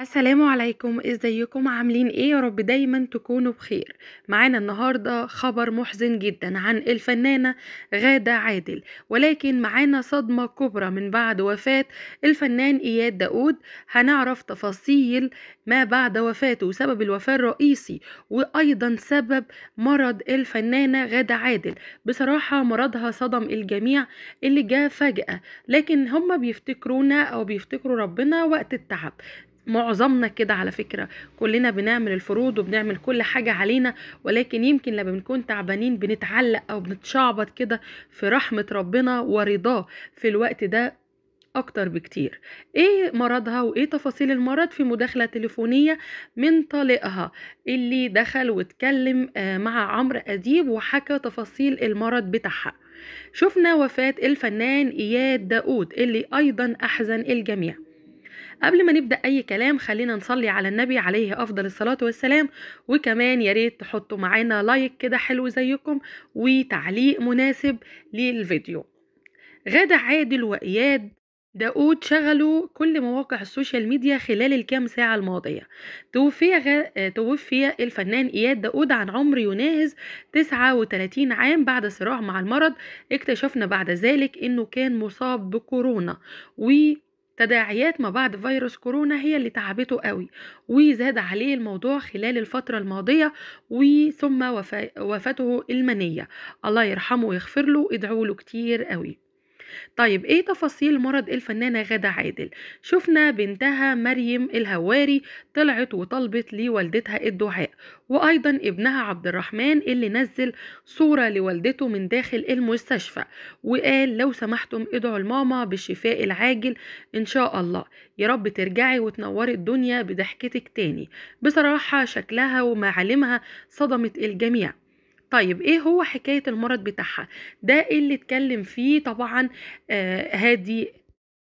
السلام عليكم ازيكم عاملين ايه يا رب دايما تكونوا بخير معانا النهاردة خبر محزن جدا عن الفنانة غادة عادل ولكن معانا صدمة كبرى من بعد وفاة الفنان اياد داود هنعرف تفاصيل ما بعد وفاته وسبب الوفاة الرئيسي وايضا سبب مرض الفنانة غادة عادل بصراحة مرضها صدم الجميع اللي جاء فجأة لكن هما بيفتكرونا او بيفتكروا ربنا وقت التعب معظمنا كده على فكرة كلنا بنعمل الفروض وبنعمل كل حاجة علينا ولكن يمكن لما بنكون تعبانين بنتعلق أو بنتشعبط كده في رحمة ربنا ورضاه في الوقت ده اكتر بكتير ايه مرضها وايه تفاصيل المرض في مداخله تليفونيه من طالقها اللي دخل واتكلم آه، مع عمرو اديب وحكى تفاصيل المرض بتاعها شفنا وفاه الفنان اياد داود اللي ايضا احزن الجميع قبل ما نبدأ أي كلام خلينا نصلي على النبي عليه أفضل الصلاة والسلام وكمان يا ريت تحطوا معانا لايك كده حلو زيكم وتعليق مناسب للفيديو غادة عادل وإياد داود شغلوا كل مواقع السوشيال ميديا خلال الكام ساعة الماضية توفي, غ... توفي الفنان إياد داود عن عمر يناهز 39 عام بعد صراع مع المرض اكتشفنا بعد ذلك أنه كان مصاب بكورونا و تداعيات ما بعد فيروس كورونا هي اللي تعبته قوي وزاد عليه الموضوع خلال الفترة الماضية وثم وفاته المنية الله يرحمه ويغفر له ادعوا له كتير قوي طيب ايه تفاصيل مرض الفنانة غادة عادل شفنا بنتها مريم الهواري طلعت وطلبت لوالدتها الدعاء وايضا ابنها عبد الرحمن اللي نزل صورة لوالدته من داخل المستشفى وقال لو سمحتم ادعوا الماما بالشفاء العاجل ان شاء الله يا رب ترجعي وتنوري الدنيا بضحكتك تاني بصراحة شكلها ومعالمها صدمت الجميع طيب ايه هو حكايه المرض بتاعها ده إيه اللي اتكلم فيه طبعا آه، هادي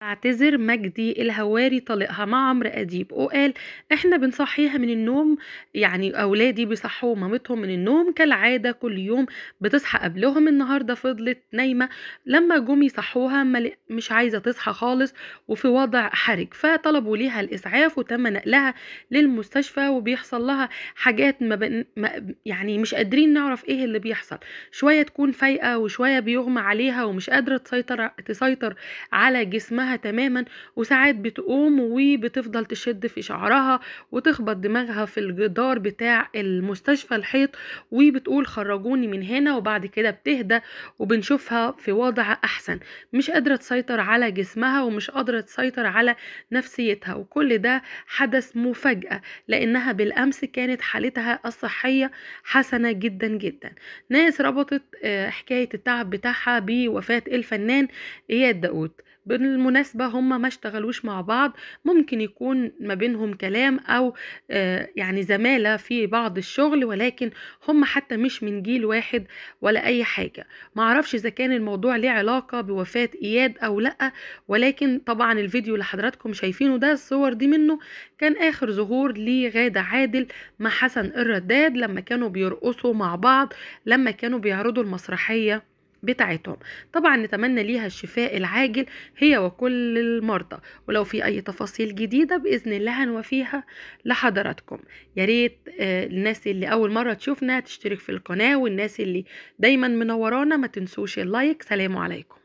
اعتذر مجدي الهواري طلقها مع عمرو اديب وقال احنا بنصحيها من النوم يعني اولادي بيصحوا مامتهم من النوم كالعاده كل يوم بتصحى قبلهم النهارده فضلت نايمه لما جم يصحوها مش عايزه تصحى خالص وفي وضع حرج فطلبوا ليها الاسعاف وتم نقلها للمستشفى وبيحصل لها حاجات ما بن... ما يعني مش قادرين نعرف ايه اللي بيحصل شويه تكون فايقه وشويه بيغمى عليها ومش قادره تسيطر تسيطر على جسمها تماما وساعات بتقوم وبتفضل تشد في شعرها وتخبط دماغها في الجدار بتاع المستشفى الحيط وبتقول خرجوني من هنا وبعد كده بتهدى وبنشوفها في وضع احسن مش قادره تسيطر على جسمها ومش قادره تسيطر على نفسيتها وكل ده حدث مفاجاه لانها بالامس كانت حالتها الصحيه حسنه جدا جدا ناس ربطت آه، حكايه التعب بتاعها بوفاه الفنان اياد داود بالمناسبة هم ما اشتغلوش مع بعض ممكن يكون ما بينهم كلام أو آه، يعني زمالة في بعض الشغل ولكن هم حتى مش من جيل واحد ولا أي حاجة معرفش إذا كان الموضوع ليه علاقة بوفاة إياد أو لأ ولكن طبعا الفيديو اللي حضراتكم شايفينه ده الصور دي منه كان آخر ظهور لغادة عادل مع حسن الرداد لما كانوا بيرقصوا مع بعض لما كانوا بيعرضوا المسرحية بتاعتهم طبعا نتمنى ليها الشفاء العاجل هي وكل المرضى ولو في اي تفاصيل جديده باذن الله هنوفيها لحضراتكم يا ريت آه، الناس اللي اول مره تشوفنا تشترك في القناه والناس اللي دايما منورانا ما تنسوش اللايك سلام عليكم